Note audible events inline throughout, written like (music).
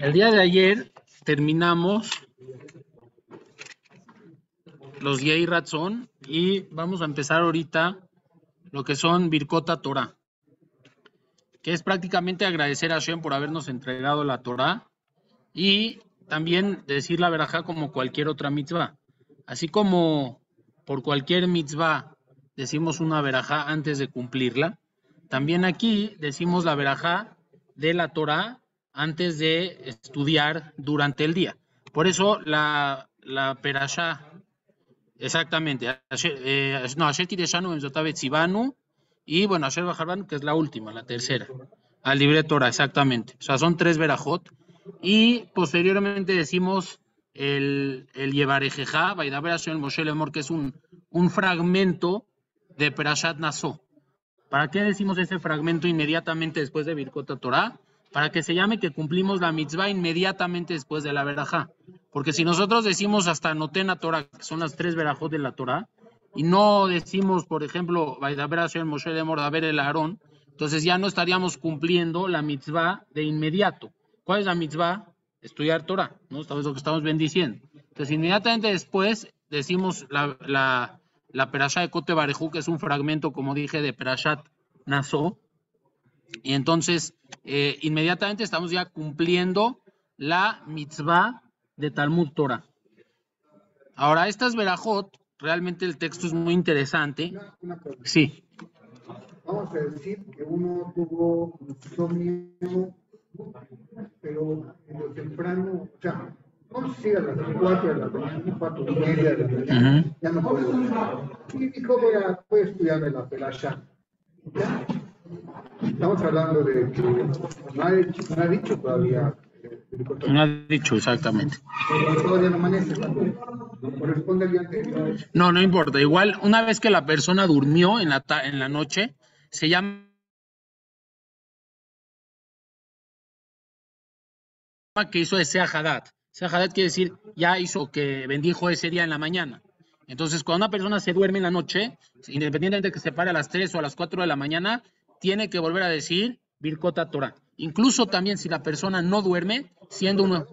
El día de ayer terminamos los Yei Ratzon y vamos a empezar ahorita lo que son Birkota Torah, que es prácticamente agradecer a Shem por habernos entregado la Torah y también decir la verajá como cualquier otra mitzvah. Así como por cualquier mitzvah decimos una verajá antes de cumplirla. También aquí decimos la verajá de la Torah antes de estudiar durante el día. Por eso la, la perashá, exactamente, eh, em y bueno, Asher Bajarban, que es la última, la tercera, al libre Torah, exactamente. O sea, son tres verajot. Y posteriormente decimos el, el Yevarejejá, Moshe Lemor, que es un fragmento de Perashat Naso. ¿Para qué decimos ese fragmento inmediatamente después de Birkot Torah? Para que se llame que cumplimos la mitzvah inmediatamente después de la verajá. Porque si nosotros decimos hasta Notena Torah, que son las tres verajot de la Torah, y no decimos, por ejemplo, el Moshe de Mordaber el Aarón, entonces ya no estaríamos cumpliendo la mitzvah de inmediato. ¿Cuál es la mitzvah? Estudiar Torah, ¿no? Esto es lo que estamos bendiciendo. Entonces, inmediatamente después decimos la la Perashá de Kote que es un fragmento, como dije, de Perashat Naso. Y entonces, eh, inmediatamente estamos ya cumpliendo la mitzvah de Talmud Torah. Ahora, esta es verajot, realmente el texto es muy interesante. sí. Vamos a decir que uno tuvo pero en lo temprano, no a las 4 de la mañana, 4 y media de la mañana, ya no puedo. Y dijo, voy a, voy a estudiarme la pelaya. ¿Ya? Estamos hablando de que no ha, dicho todavía. Eh, no ha dicho exactamente. no ¿no? No, importa. Igual, una vez que la persona durmió en la, en la noche, se llama que hizo ese ajadat. Sahadat quiere decir ya hizo que bendijo ese día en la mañana. Entonces, cuando una persona se duerme en la noche, independientemente de que se pare a las 3 o a las 4 de la mañana, tiene que volver a decir Birkota Torah. Incluso también si la persona no duerme, siendo uno.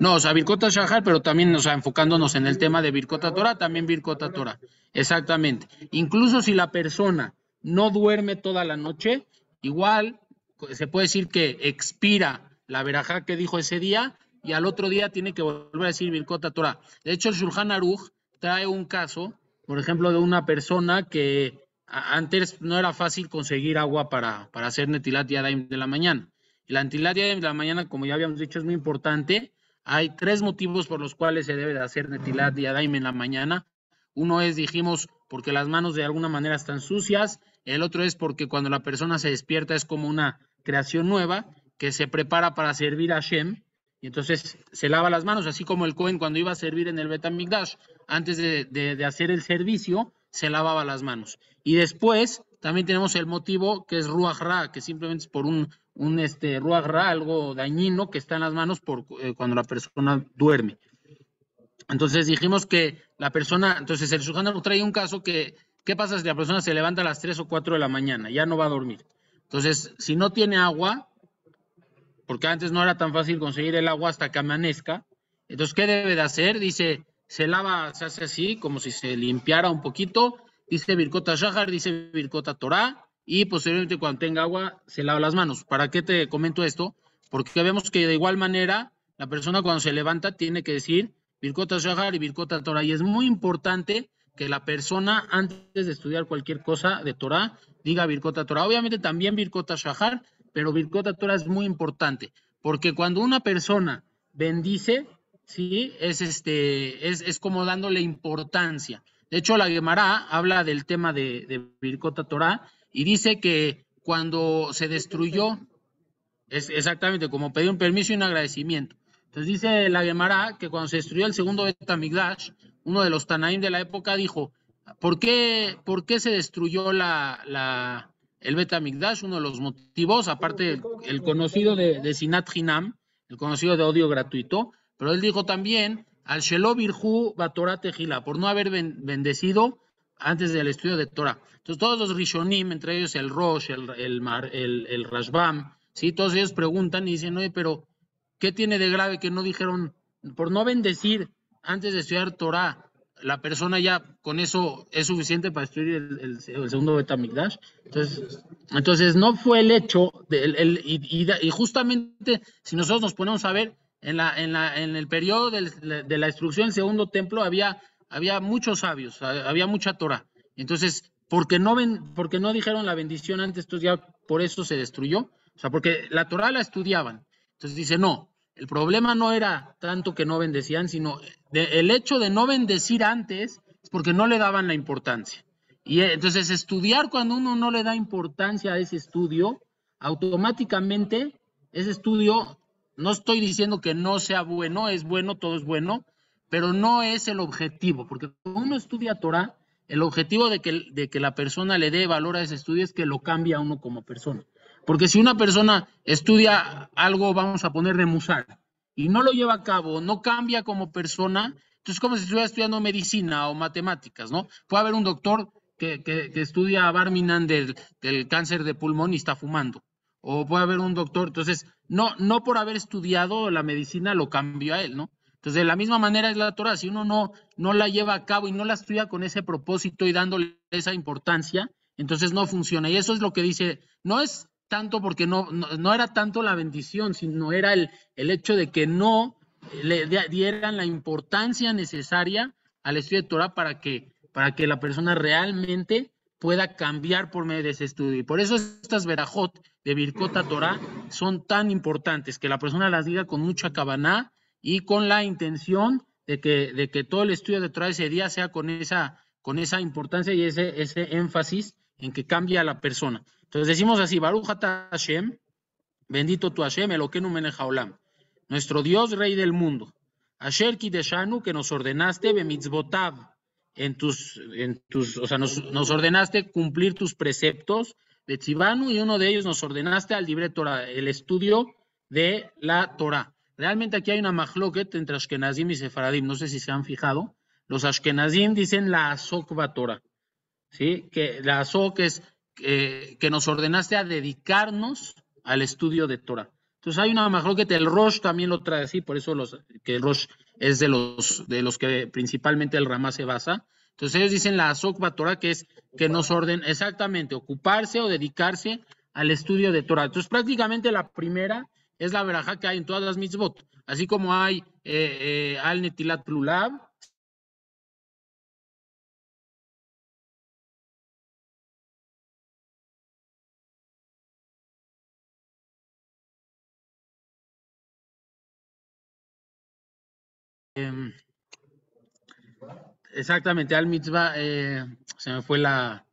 No, o sea, Birkota Shahar, pero también, o sea, enfocándonos en el tema de Birkota Torah, también Birkota Torah. Exactamente. Incluso si la persona no duerme toda la noche, igual pues, se puede decir que expira la verajá que dijo ese día y al otro día tiene que volver a decir Birkota Torah. De hecho, el Shulchan Aruch trae un caso, por ejemplo, de una persona que antes no era fácil conseguir agua para, hacer Netilat Yadaim de la mañana. La Netilat Yadaim de la mañana, como ya habíamos dicho, es muy importante. Hay tres motivos por los cuales se debe de hacer Netilat Yadaim en la mañana. Uno es, dijimos, porque las manos de alguna manera están sucias. El otro es porque cuando la persona se despierta es como una creación nueva que se prepara para servir a Shem. Y entonces se lava las manos, así como el Cohen cuando iba a servir en el Betamigdash, antes de, hacer el servicio, se lavaba las manos. Y después también tenemos el motivo que es Ruach Ra, que simplemente es por un, un este, Ruach Ra, algo dañino que está en las manos por, eh, cuando la persona duerme. Entonces dijimos que la persona, entonces el Sujana trae un caso que, ¿qué pasa si la persona se levanta a las 3 o 4 de la mañana? Ya no va a dormir. Entonces, si no tiene agua, porque antes no era tan fácil conseguir el agua hasta que amanezca. Entonces, ¿qué debe de hacer? Dice, se lava, se hace así, como si se limpiara un poquito. Dice Birkota Shahar, dice Birkota Torah, y posteriormente cuando tenga agua, se lava las manos. ¿Para qué te comento esto? Porque vemos que de igual manera, la persona cuando se levanta tiene que decir virkota Shahar y virkota Torah. Y es muy importante que la persona, antes de estudiar cualquier cosa de Torah, diga virkota Torah. Obviamente también virkota Shahar, pero Birkota Torah es muy importante, porque cuando una persona bendice, ¿sí? Es, este, es, como dándole importancia. De hecho, la Gemara habla del tema de, de Birkota Torah y dice que cuando se destruyó, es exactamente como pedir un permiso y un agradecimiento. Entonces dice la Gemara que cuando se destruyó el segundo Betamigdash, uno de los Tanaim de la época dijo, ¿por qué, por qué se destruyó la, el Betamigdash, uno de los motivos, aparte el, conocido de, Sinat Hinam, el conocido de odio gratuito, pero él dijo también al Shelo va Batorah Tejila, por no haber bendecido antes del estudio de Torah. Entonces todos los Rishonim, entre ellos el Rosh, el, el, Rashbam, todos ellos preguntan y dicen, oye, pero ¿qué tiene de grave que no dijeron, por no bendecir antes de estudiar Torah, la persona ya con eso es suficiente para destruir el, segundo beta Entonces, entonces, no fue el hecho, y, justamente si nosotros nos ponemos a ver, en, el periodo de la destrucción del segundo templo había, había muchos sabios, había mucha Torah. Entonces, porque no, porque no dijeron la bendición antes, entonces ya por eso se destruyó. O sea, porque la Torah la estudiaban. Entonces dice, no, el problema no era tanto que no bendecían, sino el hecho de no bendecir antes es porque no le daban la importancia. Y eh, entonces estudiar cuando uno no le da importancia a ese estudio, automáticamente ese estudio, no estoy diciendo que no sea bueno, es bueno, todo es bueno, pero no es el objetivo, porque cuando uno estudia Torah, el objetivo de que, de que la persona le dé valor a ese estudio es que lo cambie a uno como persona. Porque si una persona estudia algo, vamos a poner de musar, y no lo lleva a cabo, no cambia como persona, entonces como si estuviera estudiando medicina o matemáticas, ¿no? Puede haber un doctor que, que, a estudia Barminan del, cáncer de pulmón y está fumando. O puede haber un doctor, entonces, no, no por haber estudiado la medicina lo cambió a él, ¿no? Entonces, de la misma manera es la Torah, si uno no, no la lleva a cabo y no la estudia con ese propósito y dándole esa importancia, entonces no funciona. Y eso es lo que dice, no es tanto porque no, no, era tanto la bendición, sino era el, el hecho de que no le dieran la importancia necesaria al estudio de Torah para que, para que la persona realmente pueda cambiar por medio de ese estudio. Y por eso estas verajot de Birkota Torah son tan importantes, que la persona las diga con mucha cabaná y con la intención de que, de que todo el estudio de Torah ese día sea con esa, con esa importancia y ese, ese énfasis en que cambia a la persona. Entonces decimos así, Baruch Hashem, bendito tu Hashem, Elokenu Menejaolam, nuestro Dios, Rey del mundo. Asher Kideshanu, que nos ordenaste, Bemitzvotav, en tus, en tus, o sea, nos, ordenaste cumplir tus preceptos de y uno de ellos nos ordenaste al libre Torah, el estudio de la Torah. Realmente aquí hay una mahloket entre Ashkenazim y Sefaradim, no sé si se han fijado. Los Ashkenazim dicen la Azokba Torah, ¿sí? Que la Azok es eh, que, nos ordenaste a dedicarnos al estudio de Torah. Entonces hay una que el Rosh también lo trae así, por eso los, que el Rosh es de los, de los que principalmente el Ramá se basa. Entonces ellos dicen la Azokba Torah, que es que nos orden exactamente ocuparse o dedicarse al estudio de Torah. Entonces prácticamente la primera es la veraja que hay en todas las mitzvot, así como hay alnetilat eh, eh, al Plulab, Em, exactamente, al mitzvah eh, se me fue la.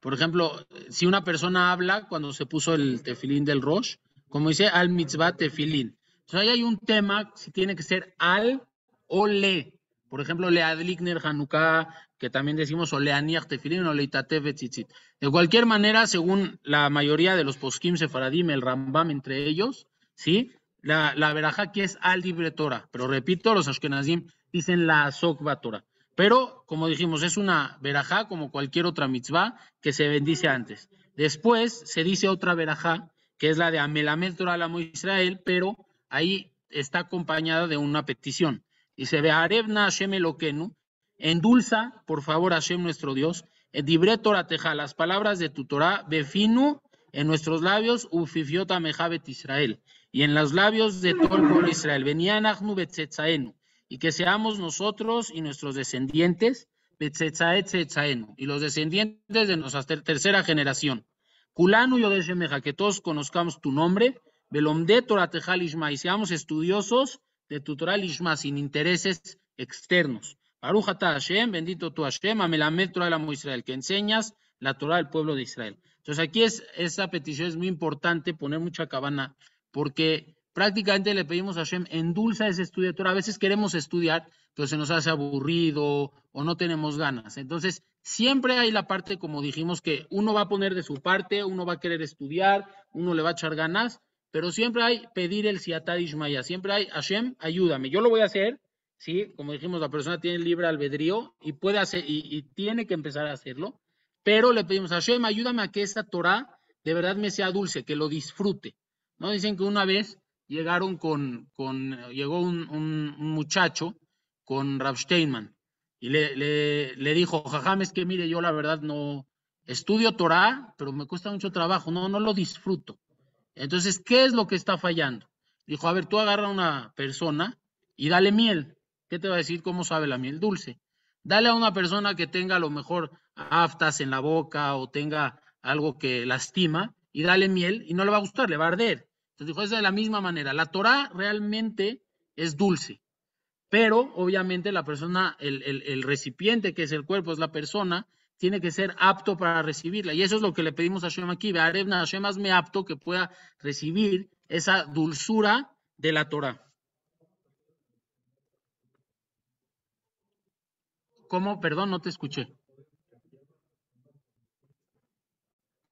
Por ejemplo, si una persona habla cuando se puso el tefilín del Rosh, como dice al mitzvah tefilín. Entonces ahí hay un tema, si tiene que ser al o le. Por ejemplo, le adlikner Hanukkah, que también decimos o leaniach tefilín o Itateve tzitzit. De cualquier manera, según la mayoría de los poskim sefaradim, el Rambam entre ellos, ¿sí? La, la verajá que es al libre pero repito, los Ashkenazim dicen la zokvatora, Pero, como dijimos, es una verajá como cualquier otra mitzvah que se bendice antes. Después se dice otra verajá, que es la de Amelamet Torah Israel, pero ahí está acompañada de una petición. Y se ve, arevna Hashem elokenu, endulza, por favor, Hashem nuestro Dios, eh, Dibre Torah Teja, las palabras de tu Torah, Befinu en nuestros labios, Ufifiota Mejavet Israel, y en los labios de todo el pueblo de Israel, Benianachnu Betzetzaenu, y que seamos nosotros y nuestros descendientes, Betzetzaetzetzaenu, y los descendientes de nuestra tercera generación. Kulanu Yodeshemeja, que todos conozcamos tu nombre, Belomde Toratejal Ishma, y seamos estudiosos de tu Torah Ishma, sin intereses externos. Baruch Hashem, bendito tu Hashem, Amelamet Israel, que enseñas la Torah al pueblo de Israel. Entonces aquí es, esta petición es muy importante, poner mucha cabana, porque prácticamente le pedimos a Hashem, endulza ese estudio A veces queremos estudiar, pero se nos hace aburrido o no tenemos ganas. Entonces, siempre hay la parte, como dijimos, que uno va a poner de su parte, uno va a querer estudiar, uno le va a echar ganas, pero siempre hay pedir el siatad Ishmaya, siempre hay Hashem, ayúdame, yo lo voy a hacer, ¿sí? Como dijimos, la persona tiene libre albedrío y puede hacer, y tiene que empezar a hacerlo, pero le pedimos a Shem, ayúdame a que esta Torah de verdad me sea dulce, que lo disfrute. ¿No? Dicen que una vez llegaron con, con llegó un, muchacho con Rav Steinman y le, le, dijo, jajam, es que mire, yo la verdad no estudio Torah, pero me cuesta mucho trabajo, no, no lo disfruto. Entonces, ¿qué es lo que está fallando? Dijo, a ver, tú agarra a una persona y dale miel. ¿Qué te va a decir cómo sabe la miel dulce? Dale a una persona que tenga lo mejor aftas en la boca o tenga algo que lastima y dale miel y no le va a gustar, le va a arder. Entonces dijo, es de la misma manera. La Torah realmente es dulce, pero obviamente la persona, el, recipiente que es el cuerpo, es la persona, tiene que ser apto para recibirla. Y eso es lo que le pedimos a Shem aquí. Arevna, más me apto que pueda recibir esa dulzura de la Torah. ¿Cómo? Perdón, no te escuché.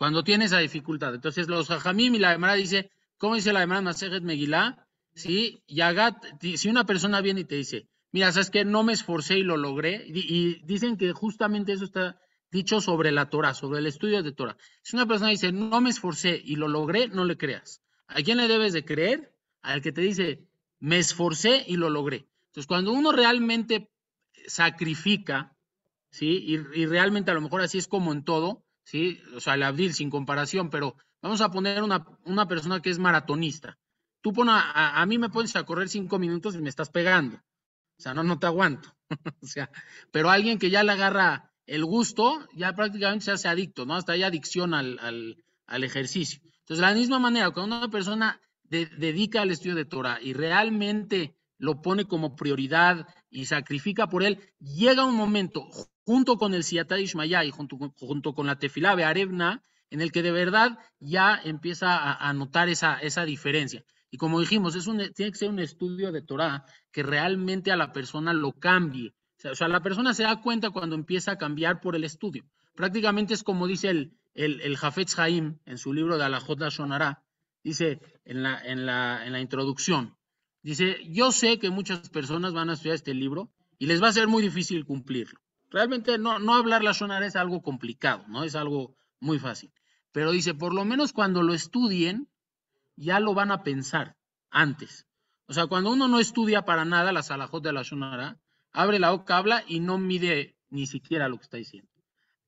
cuando tiene esa dificultad. Entonces, los jajamim y la hermana dice, ¿cómo dice la hermana? Masejet Megilá? Si, Yagat, si una persona viene y te dice, mira, sabes que no me esforcé y lo logré, y, dicen que justamente eso está dicho sobre la Torah, sobre el estudio de Torah. Si una persona dice, no me esforcé y lo logré, no le creas. ¿A quién le debes de creer? Al que te dice, me esforcé y lo logré. Entonces, cuando uno realmente sacrifica, ¿sí? y realmente a lo mejor así es como en todo, ¿sí? O sea, el abril sin comparación, pero vamos a poner una, persona que es maratonista. Tú pon a, a, mí me pones a correr cinco minutos y me estás pegando. O sea, no, no te aguanto. (laughs) o sea, pero alguien que ya le agarra el gusto, ya prácticamente se hace adicto, ¿no? Hasta hay adicción al, ejercicio. Entonces, de la misma manera, cuando una persona dedica al estudio de Torah y realmente lo pone como prioridad y sacrifica por él, llega un momento junto con el siata Ishmaya y junto, junto, con la Tefilabe Arevna, en el que de verdad ya empieza a, notar esa, diferencia. Y como dijimos, es un, tiene que ser un estudio de Torah que realmente a la persona lo cambie. O sea, la persona se da cuenta cuando empieza a cambiar por el estudio. Prácticamente es como dice el, el, Jafetz Haim en su libro de Alajot sonará dice en la, en, la, en la introducción, dice, yo sé que muchas personas van a estudiar este libro y les va a ser muy difícil cumplirlo. Realmente no, no la sonar es algo complicado, ¿no? Es algo muy fácil. Pero dice, por lo menos cuando lo estudien, ya lo van a pensar antes. O sea, cuando uno no estudia para nada la salajot de la sonara, abre la boca, habla y no mide ni siquiera lo que está diciendo.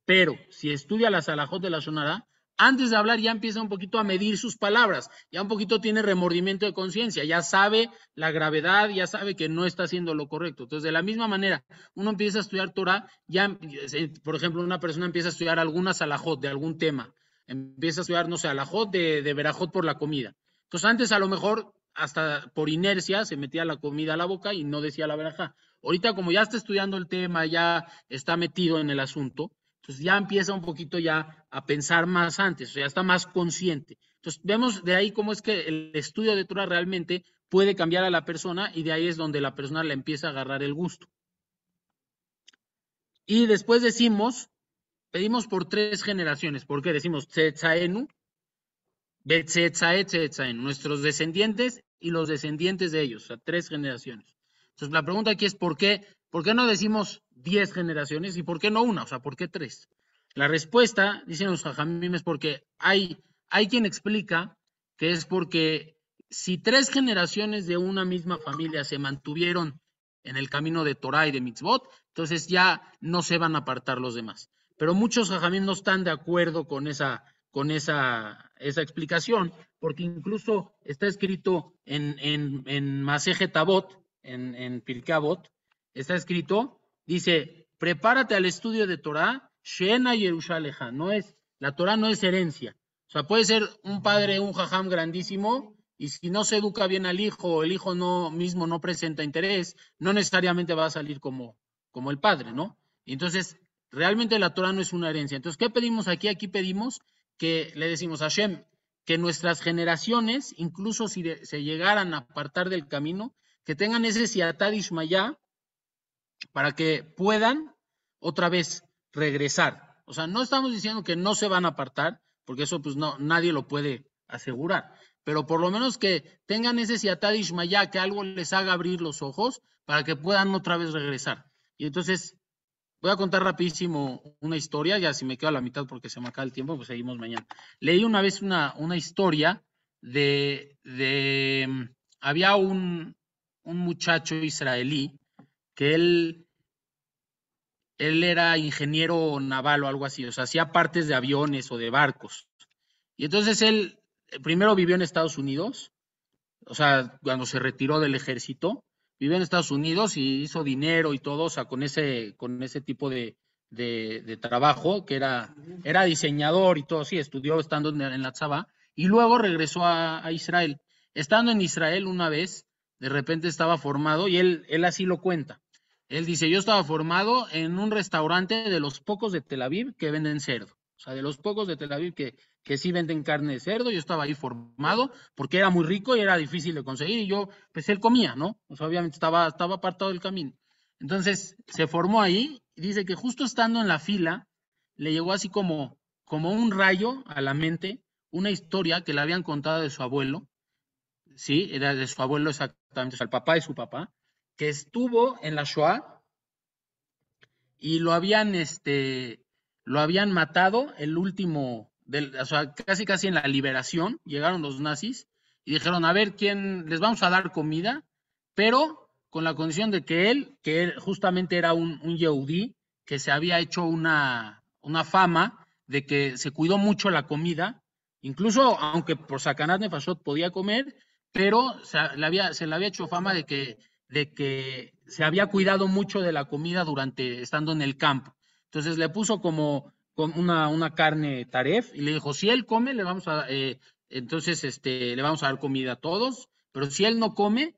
Pero si estudia la salajot de la sonara, antes de hablar ya empieza un poquito a medir sus palabras, ya un poquito tiene remordimiento de conciencia, ya sabe la gravedad, ya sabe que no está haciendo lo correcto. Entonces, de la misma manera, uno empieza a estudiar Torah, ya, eh, por ejemplo, una persona empieza a estudiar algunas alajot de algún tema, empieza a estudiar, no sé, alajot de, de verajot por la comida. Entonces, antes a lo mejor, hasta por inercia, se metía la comida a la boca y no decía la verajá. Ahorita, como ya está estudiando el tema, ya está metido en el asunto, entonces ya empieza un poquito ya a pensar más antes, o sea, ya está más consciente. Entonces vemos de ahí cómo es que el estudio de Torah realmente puede cambiar a la persona y de ahí es donde la persona le empieza a agarrar el gusto. Y después decimos, pedimos por tres generaciones, ¿Por qué decimos Tzetzaenu, Betzetzae, Tzetzaenu, nuestros descendientes y los descendientes de ellos, o sea, tres generaciones. Entonces la pregunta aquí es por qué ¿Por qué no decimos 10 generaciones y por qué no una? O sea, ¿por qué tres? La respuesta, dicen los jajamim, es porque hay, hay quien explica que es porque si tres generaciones de una misma familia se mantuvieron en el camino de Torah y de mitzvot, entonces ya no se van a apartar los demás. Pero muchos jajamim no están de acuerdo con esa, con esa, esa explicación, porque incluso está escrito en, en, en Maseje Tabot, en, en Está escrito, dice, prepárate al estudio de Torah, Shena Yerushalejá. No es, la Torah no es herencia. O sea, puede ser un padre, un jajam grandísimo, y si no se educa bien al hijo, el hijo no mismo no presenta interés, no necesariamente va a salir como, como el padre, ¿no? Entonces, realmente la Torah no es una herencia. Entonces, ¿qué pedimos aquí? Aquí pedimos que le decimos a Shem, que nuestras generaciones, incluso si se llegaran a apartar del camino, que tengan ese siatad Ishmayá para que puedan otra vez regresar. O sea, no estamos diciendo que no se van a apartar, porque eso pues no, nadie lo puede asegurar, pero por lo menos que tengan ese de Ishmayá, que algo les haga abrir los ojos para que puedan otra vez regresar. Y entonces, voy a contar rapidísimo una historia, ya si me quedo a la mitad porque se me acaba el tiempo, pues seguimos mañana. Leí una vez una, historia de, mm, había un, un muchacho israelí él, él era ingeniero naval o algo así, o sea, hacía partes de aviones o de barcos. Y entonces él eh, primero vivió en Estados Unidos, o sea, cuando se retiró del ejército, vivió en Estados Unidos y hizo dinero y todo, o sea, con ese, con ese tipo de, trabajo, que era, era diseñador y todo, sí, estudió estando en, la Tzaba, y luego regresó a, a, Israel. Estando en Israel una vez, de repente estaba formado y él, él así lo cuenta. Él dice, yo estaba formado en un restaurante de los pocos de Tel Aviv que venden cerdo. O sea, de los pocos de Tel Aviv que, que sí venden carne de cerdo, yo estaba ahí formado porque era muy rico y era difícil de conseguir y yo, pues él comía, ¿no? O sea, obviamente estaba, estaba apartado del camino. Entonces, se formó ahí y dice que justo estando en la fila, le llegó así como, como un rayo a la mente, una historia que le habían contado de su abuelo, ¿sí? Era de su abuelo exactamente, o sea, el papá de su papá, que estuvo en la Shoah y lo habían, este, lo habían matado el último, del, o sea, casi casi en la liberación, llegaron los nazis y dijeron, a ver, ¿quién les vamos a dar comida? Pero con la condición de que él, que él justamente era un, un yehudí, que se había hecho una, una fama de que se cuidó mucho la comida, incluso aunque por Sakanat Nefashot podía comer, pero se, había, se le había hecho fama de que de que se había cuidado mucho de la comida durante estando en el campo. Entonces le puso como con una, una carne taref y le dijo, si él come, le vamos a, eh, entonces este, le vamos a dar comida a todos, pero si él no come,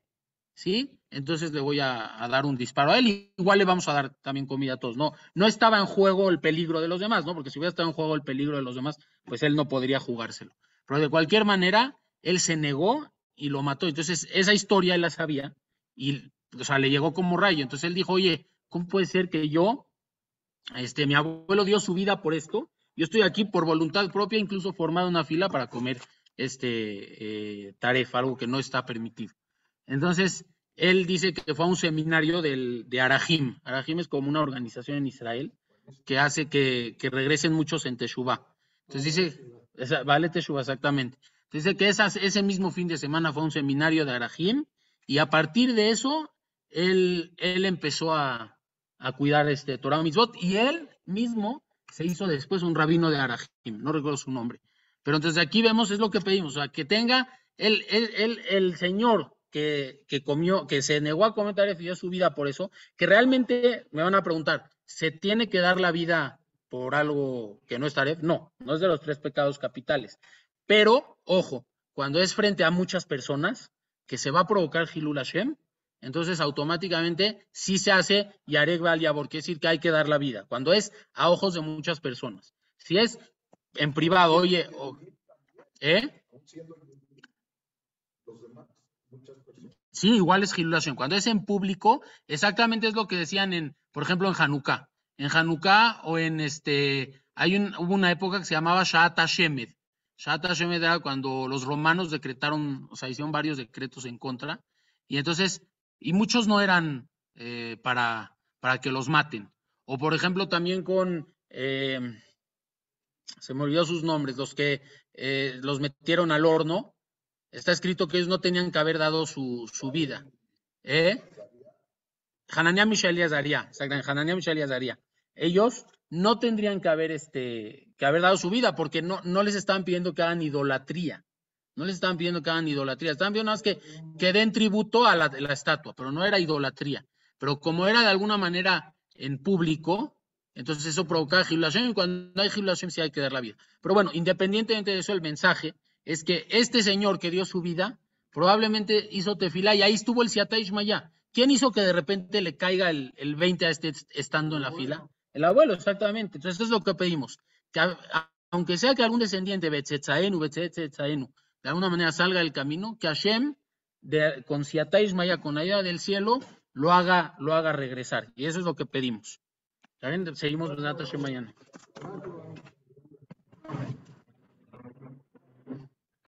¿sí? Entonces le voy a, dar un disparo a él, igual le vamos a dar también comida a todos. No, no estaba en juego el peligro de los demás, ¿no? Porque si hubiera estado en juego el peligro de los demás, pues él no podría jugárselo. Pero de cualquier manera, él se negó y lo mató. Entonces, esa historia él la sabía y, o sea, le llegó como rayo. Entonces él dijo, oye, ¿cómo puede ser que yo, este, mi abuelo dio su vida por esto? Yo estoy aquí por voluntad propia, incluso formado una fila para comer este eh, tarefa, algo que no está permitido. Entonces, él dice que fue a un seminario de Arahim. Arahim es como una organización en Israel que hace que, regresen muchos en Teshuvah. Entonces dice, vale Teshuvah, exactamente. Entonces dice que ese mismo fin de semana fue a un seminario de Arahim. Y a partir de eso, él, él empezó a, cuidar este Torah Mitzvot y él mismo se hizo después un rabino de Arajim, no recuerdo su nombre. Pero entonces aquí vemos, es lo que pedimos, o sea, que tenga el, el, señor que, comió, que se negó a taref y dio su vida por eso, que realmente me van a preguntar, ¿se tiene que dar la vida por algo que no es taref? No, no es de los tres pecados capitales. Pero, ojo, cuando es frente a muchas personas, que se va a provocar Gilul Hashem, entonces automáticamente sí se hace Yarek valia Yabor, quiere decir que hay que dar la vida, cuando es a ojos de muchas personas. Si es en privado, oye, oh, ¿eh? Sí, igual es Gilul Hashem. Cuando es en público, exactamente es lo que decían en, por ejemplo, en Hanukkah. En Hanukkah o en este, hay hubo una época que se llamaba Shaat Hashemed, Shata cuando los romanos decretaron, o sea, hicieron varios decretos en contra, y entonces, y muchos no eran eh, para, para que los maten. O por ejemplo, también con, eh, se me olvidó sus nombres, los que eh, los metieron al horno, está escrito que ellos no tenían que haber dado su, vida. ¿Eh? Hananiah, Mishael y Azaria, Hananiah, Ellos no tendrían que haber este, que haber dado su vida, porque no, no les estaban pidiendo que hagan idolatría. No les estaban pidiendo que hagan idolatría. Estaban pidiendo nada más que, que den tributo a la, estatua, pero no era idolatría. Pero como era de alguna manera en público, entonces eso provocaba jubilación y cuando hay jubilación sí hay que dar la vida. Pero bueno, independientemente de eso, el mensaje es que este señor que dio su vida probablemente hizo tefila y ahí estuvo el Siatá ya, ¿Quién hizo que de repente le caiga el, el 20 a este estando en la fila? El abuelo, exactamente. Entonces, eso es lo que pedimos que aunque sea que algún descendiente, Betzetzaenu, Betzetzaenu, de alguna manera salga del camino, que Hashem, de, con Siatais con la del cielo, lo haga, lo haga regresar. Y eso es lo que pedimos. seguimos los Seguimos mañana.